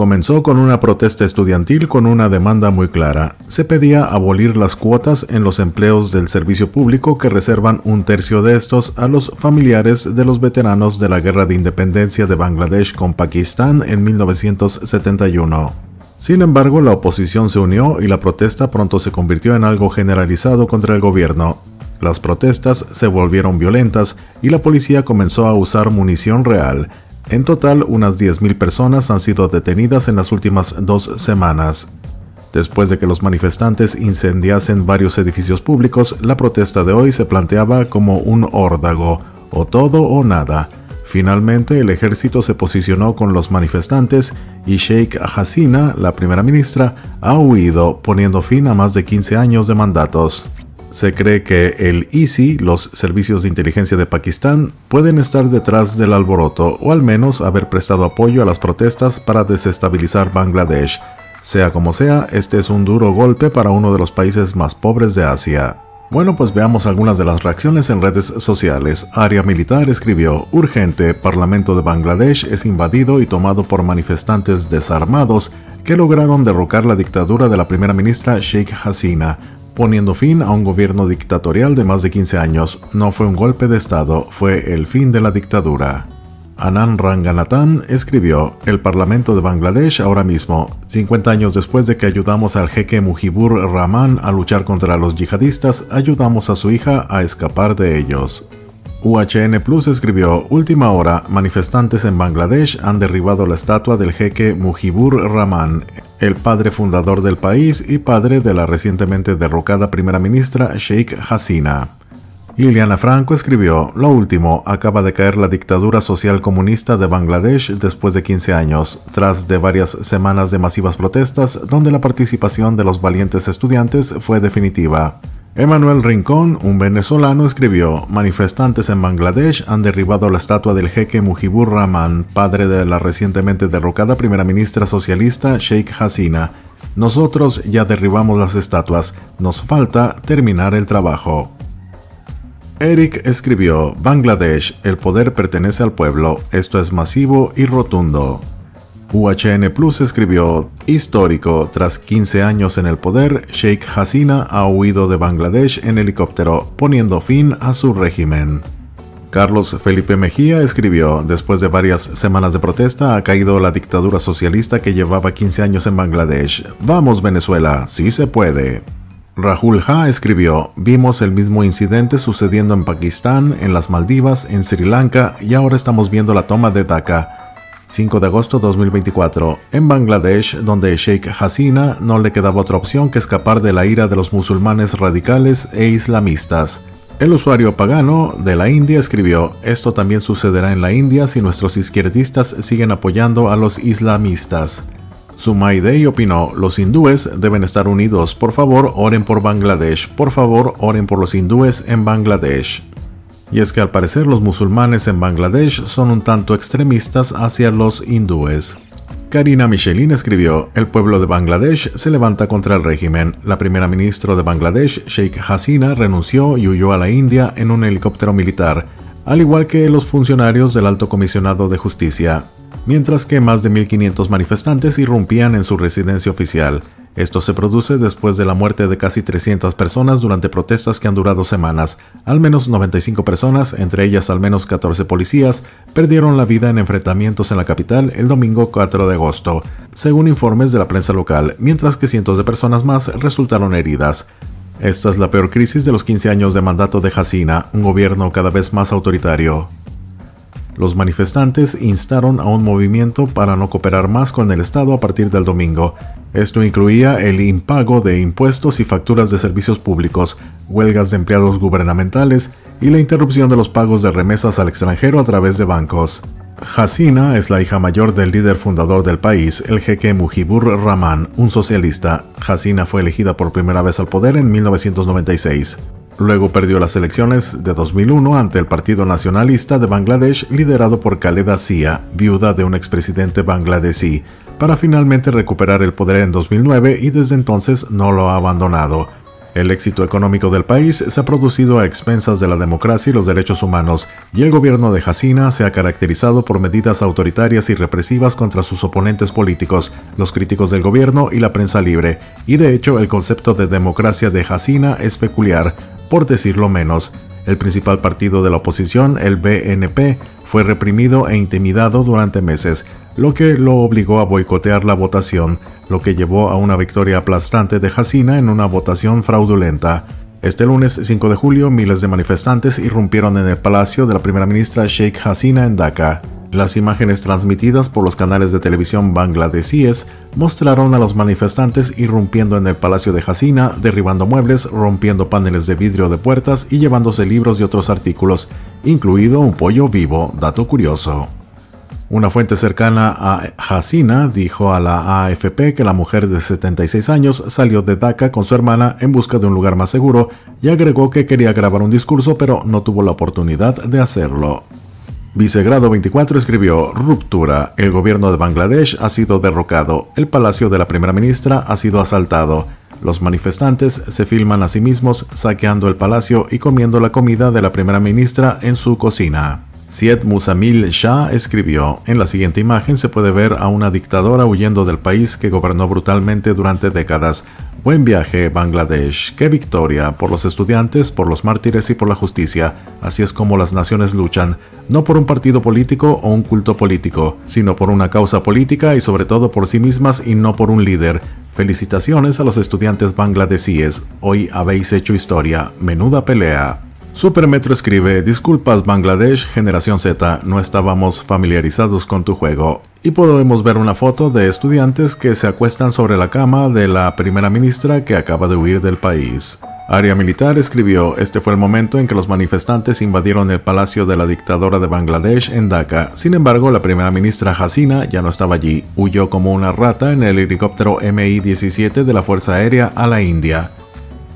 Comenzó con una protesta estudiantil con una demanda muy clara. Se pedía abolir las cuotas en los empleos del servicio público que reservan un tercio de estos a los familiares de los veteranos de la Guerra de Independencia de Bangladesh con Pakistán en 1971. Sin embargo, la oposición se unió y la protesta pronto se convirtió en algo generalizado contra el gobierno. Las protestas se volvieron violentas y la policía comenzó a usar munición real, en total, unas 10.000 personas han sido detenidas en las últimas dos semanas. Después de que los manifestantes incendiasen varios edificios públicos, la protesta de hoy se planteaba como un órdago, o todo o nada. Finalmente, el ejército se posicionó con los manifestantes y Sheikh Hasina, la primera ministra, ha huido, poniendo fin a más de 15 años de mandatos. Se cree que el ISI, los servicios de inteligencia de Pakistán, pueden estar detrás del alboroto o al menos haber prestado apoyo a las protestas para desestabilizar Bangladesh. Sea como sea, este es un duro golpe para uno de los países más pobres de Asia. Bueno, pues veamos algunas de las reacciones en redes sociales. Área Militar escribió, urgente, Parlamento de Bangladesh es invadido y tomado por manifestantes desarmados que lograron derrocar la dictadura de la primera ministra Sheikh Hasina poniendo fin a un gobierno dictatorial de más de 15 años. No fue un golpe de Estado, fue el fin de la dictadura. Anand Ranganathan escribió, El Parlamento de Bangladesh ahora mismo, 50 años después de que ayudamos al jeque Mujibur Rahman a luchar contra los yihadistas, ayudamos a su hija a escapar de ellos. UHN Plus escribió, Última hora, manifestantes en Bangladesh han derribado la estatua del jeque Mujibur Rahman, el padre fundador del país y padre de la recientemente derrocada primera ministra Sheikh Hasina. Liliana Franco escribió, Lo último, acaba de caer la dictadura social comunista de Bangladesh después de 15 años, tras de varias semanas de masivas protestas donde la participación de los valientes estudiantes fue definitiva. Emanuel Rincón, un venezolano, escribió, manifestantes en Bangladesh han derribado la estatua del jeque Mujibur Rahman, padre de la recientemente derrocada primera ministra socialista Sheikh Hasina. Nosotros ya derribamos las estatuas, nos falta terminar el trabajo. Eric escribió, Bangladesh, el poder pertenece al pueblo, esto es masivo y rotundo. UHN Plus escribió, Histórico, tras 15 años en el poder, Sheikh Hasina ha huido de Bangladesh en helicóptero, poniendo fin a su régimen. Carlos Felipe Mejía escribió, después de varias semanas de protesta ha caído la dictadura socialista que llevaba 15 años en Bangladesh. Vamos Venezuela, sí se puede. Rahul Ha escribió, vimos el mismo incidente sucediendo en Pakistán, en las Maldivas, en Sri Lanka y ahora estamos viendo la toma de Dhaka. 5 de agosto 2024, en Bangladesh, donde Sheikh Hasina no le quedaba otra opción que escapar de la ira de los musulmanes radicales e islamistas. El usuario pagano de la India escribió, esto también sucederá en la India si nuestros izquierdistas siguen apoyando a los islamistas. Sumaidei opinó, los hindúes deben estar unidos, por favor oren por Bangladesh, por favor oren por los hindúes en Bangladesh y es que al parecer los musulmanes en Bangladesh son un tanto extremistas hacia los hindúes. Karina Michelin escribió, El pueblo de Bangladesh se levanta contra el régimen. La primera ministra de Bangladesh, Sheikh Hasina, renunció y huyó a la India en un helicóptero militar, al igual que los funcionarios del Alto Comisionado de Justicia, mientras que más de 1.500 manifestantes irrumpían en su residencia oficial. Esto se produce después de la muerte de casi 300 personas durante protestas que han durado semanas. Al menos 95 personas, entre ellas al menos 14 policías, perdieron la vida en enfrentamientos en la capital el domingo 4 de agosto, según informes de la prensa local, mientras que cientos de personas más resultaron heridas. Esta es la peor crisis de los 15 años de mandato de Hasina, un gobierno cada vez más autoritario. Los manifestantes instaron a un movimiento para no cooperar más con el Estado a partir del domingo. Esto incluía el impago de impuestos y facturas de servicios públicos, huelgas de empleados gubernamentales y la interrupción de los pagos de remesas al extranjero a través de bancos. Hasina es la hija mayor del líder fundador del país, el jeque Mujibur Rahman, un socialista. Hasina fue elegida por primera vez al poder en 1996. Luego perdió las elecciones de 2001 ante el Partido Nacionalista de Bangladesh liderado por Khaled Zia, viuda de un expresidente bangladesí, para finalmente recuperar el poder en 2009 y desde entonces no lo ha abandonado. El éxito económico del país se ha producido a expensas de la democracia y los derechos humanos, y el gobierno de Hasina se ha caracterizado por medidas autoritarias y represivas contra sus oponentes políticos, los críticos del gobierno y la prensa libre. Y de hecho, el concepto de democracia de Hasina es peculiar, por decirlo menos. El principal partido de la oposición, el BNP, fue reprimido e intimidado durante meses, lo que lo obligó a boicotear la votación, lo que llevó a una victoria aplastante de Hasina en una votación fraudulenta. Este lunes 5 de julio, miles de manifestantes irrumpieron en el palacio de la primera ministra Sheikh Hasina en Dhaka. Las imágenes transmitidas por los canales de televisión bangladesíes mostraron a los manifestantes irrumpiendo en el Palacio de Hasina, derribando muebles, rompiendo paneles de vidrio de puertas y llevándose libros y otros artículos, incluido un pollo vivo, dato curioso. Una fuente cercana a Hasina dijo a la AFP que la mujer de 76 años salió de Dhaka con su hermana en busca de un lugar más seguro y agregó que quería grabar un discurso pero no tuvo la oportunidad de hacerlo. Vicegrado 24 escribió, Ruptura, el gobierno de Bangladesh ha sido derrocado, el palacio de la primera ministra ha sido asaltado, los manifestantes se filman a sí mismos saqueando el palacio y comiendo la comida de la primera ministra en su cocina. Syed Musamil Shah escribió, en la siguiente imagen se puede ver a una dictadora huyendo del país que gobernó brutalmente durante décadas, Buen viaje, Bangladesh. Qué victoria por los estudiantes, por los mártires y por la justicia. Así es como las naciones luchan, no por un partido político o un culto político, sino por una causa política y sobre todo por sí mismas y no por un líder. Felicitaciones a los estudiantes bangladesíes. Hoy habéis hecho historia. Menuda pelea. Supermetro escribe, disculpas Bangladesh, generación Z, no estábamos familiarizados con tu juego. Y podemos ver una foto de estudiantes que se acuestan sobre la cama de la primera ministra que acaba de huir del país. Área Militar escribió, este fue el momento en que los manifestantes invadieron el palacio de la dictadora de Bangladesh en Dhaka. Sin embargo, la primera ministra Hasina ya no estaba allí. Huyó como una rata en el helicóptero MI-17 de la Fuerza Aérea a la India.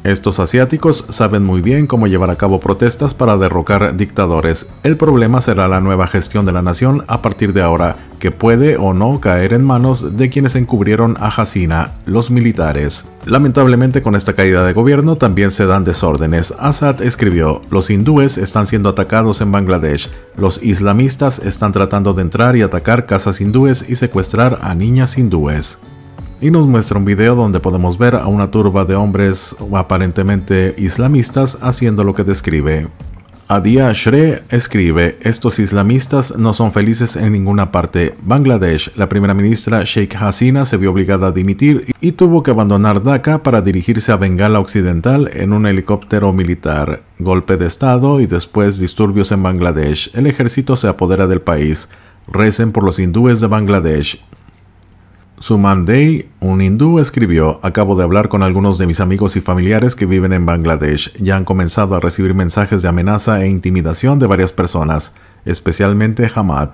Estos asiáticos saben muy bien cómo llevar a cabo protestas para derrocar dictadores. El problema será la nueva gestión de la nación a partir de ahora, que puede o no caer en manos de quienes encubrieron a Hasina, los militares. Lamentablemente con esta caída de gobierno también se dan desórdenes. Assad escribió, los hindúes están siendo atacados en Bangladesh, los islamistas están tratando de entrar y atacar casas hindúes y secuestrar a niñas hindúes y nos muestra un video donde podemos ver a una turba de hombres aparentemente islamistas haciendo lo que describe. Adia Shre escribe, estos islamistas no son felices en ninguna parte. Bangladesh, la primera ministra Sheikh Hasina se vio obligada a dimitir y tuvo que abandonar Dhaka para dirigirse a Bengala Occidental en un helicóptero militar. Golpe de Estado y después disturbios en Bangladesh. El ejército se apodera del país. Recen por los hindúes de Bangladesh. Sumandei, un hindú, escribió, acabo de hablar con algunos de mis amigos y familiares que viven en Bangladesh Ya han comenzado a recibir mensajes de amenaza e intimidación de varias personas, especialmente Hamad.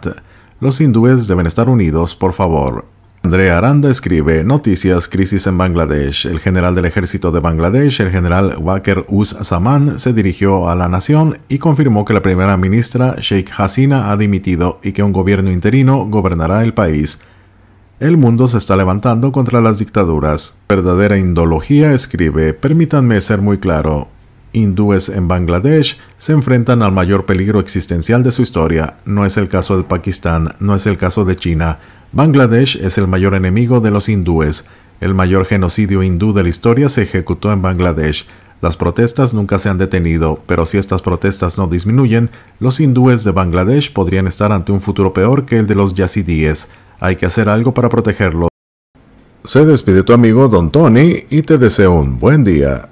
Los hindúes deben estar unidos, por favor. Andrea Aranda escribe, Noticias, crisis en Bangladesh. El general del ejército de Bangladesh, el general Waker Us Saman, se dirigió a la nación y confirmó que la primera ministra Sheikh Hasina ha dimitido y que un gobierno interino gobernará el país. El mundo se está levantando contra las dictaduras. Verdadera indología escribe, permítanme ser muy claro. Hindúes en Bangladesh se enfrentan al mayor peligro existencial de su historia. No es el caso de Pakistán, no es el caso de China. Bangladesh es el mayor enemigo de los hindúes. El mayor genocidio hindú de la historia se ejecutó en Bangladesh. Las protestas nunca se han detenido, pero si estas protestas no disminuyen, los hindúes de Bangladesh podrían estar ante un futuro peor que el de los yazidíes. Hay que hacer algo para protegerlo. Se despide tu amigo Don Tony y te deseo un buen día.